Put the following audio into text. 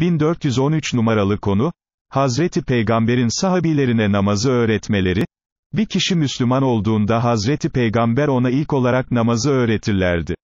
1413 numaralı konu, Hazreti Peygamber'in sahabilerine namazı öğretmeleri, bir kişi Müslüman olduğunda Hazreti Peygamber ona ilk olarak namazı öğretirlerdi.